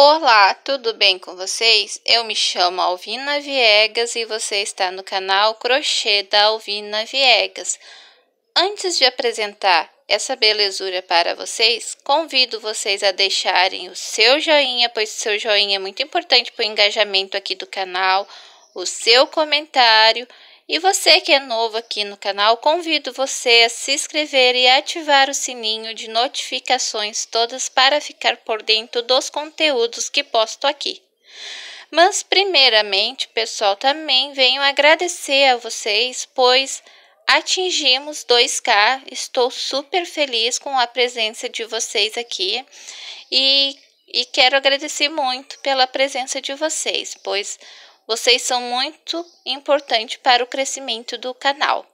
Olá, tudo bem com vocês? Eu me chamo Alvina Viegas e você está no canal Crochê da Alvina Viegas. Antes de apresentar essa belezura para vocês, convido vocês a deixarem o seu joinha, pois seu joinha é muito importante para o engajamento aqui do canal, o seu comentário e você que é novo aqui no canal, convido você a se inscrever e ativar o sininho de notificações todas para ficar por dentro dos conteúdos que posto aqui. Mas primeiramente, pessoal, também venho agradecer a vocês, pois atingimos 2K. Estou super feliz com a presença de vocês aqui e, e quero agradecer muito pela presença de vocês, pois vocês são muito importantes para o crescimento do canal.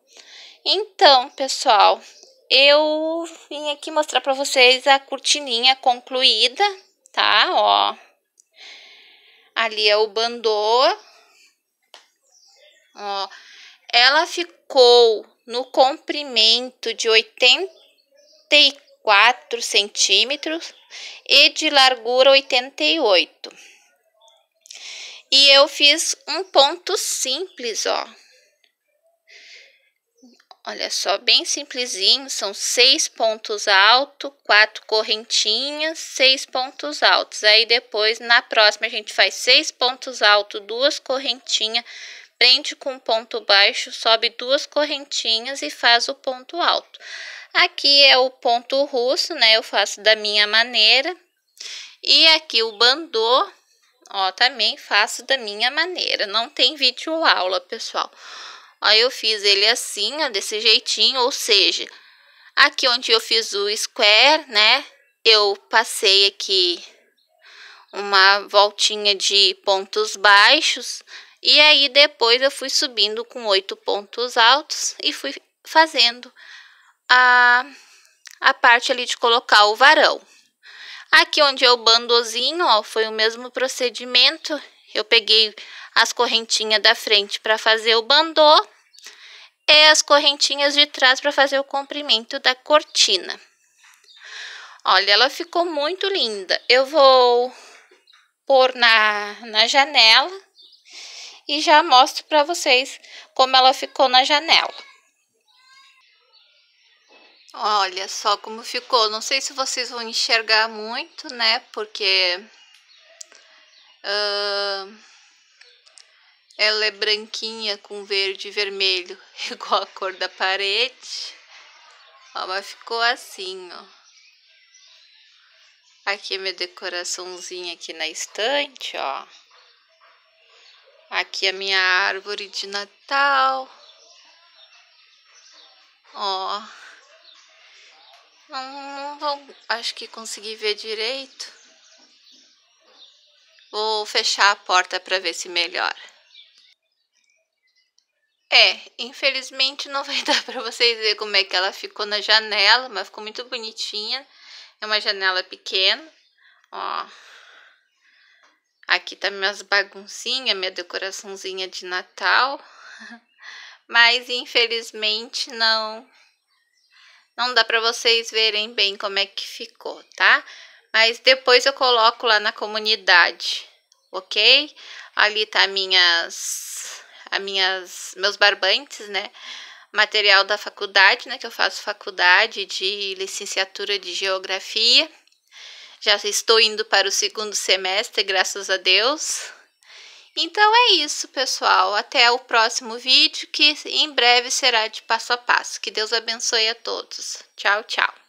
Então, pessoal, eu vim aqui mostrar para vocês a cortininha concluída, tá? Ó, ali é o bandô. ó. Ela ficou no comprimento de 84 centímetros e de largura 88 e eu fiz um ponto simples, ó. Olha só, bem simplesinho, são seis pontos altos, quatro correntinhas, seis pontos altos. Aí depois, na próxima, a gente faz seis pontos altos, duas correntinhas, prende com ponto baixo, sobe duas correntinhas e faz o ponto alto. Aqui é o ponto russo, né? Eu faço da minha maneira. E aqui o bandô, Ó, também faço da minha maneira. Não tem vídeo aula, pessoal. Ó, eu fiz ele assim, ó, desse jeitinho, ou seja, aqui onde eu fiz o square, né? Eu passei aqui uma voltinha de pontos baixos e aí depois eu fui subindo com oito pontos altos e fui fazendo a, a parte ali de colocar o varão. Aqui onde é o bandozinho, ó, foi o mesmo procedimento. Eu peguei as correntinhas da frente para fazer o bandô e as correntinhas de trás para fazer o comprimento da cortina. Olha, ela ficou muito linda. Eu vou pôr na, na janela e já mostro para vocês como ela ficou na janela. Olha só como ficou. Não sei se vocês vão enxergar muito, né? Porque uh, ela é branquinha com verde e vermelho, igual a cor da parede. Ó, mas ficou assim, ó. Aqui é minha decoraçãozinha aqui na estante, ó. Aqui é a minha árvore de Natal. Ó. Não, não vou, acho que consegui ver direito. Vou fechar a porta para ver se melhora. É, infelizmente não vai dar para vocês ver como é que ela ficou na janela, mas ficou muito bonitinha. É uma janela pequena, ó. Aqui tá minhas baguncinhas, minha decoraçãozinha de Natal. Mas infelizmente não não dá para vocês verem bem como é que ficou, tá? Mas depois eu coloco lá na comunidade, ok? Ali tá minhas, a minhas, meus barbantes, né? Material da faculdade, né? Que eu faço faculdade de licenciatura de geografia. Já estou indo para o segundo semestre, graças a Deus. Então é isso, pessoal. Até o próximo vídeo, que em breve será de passo a passo. Que Deus abençoe a todos. Tchau, tchau.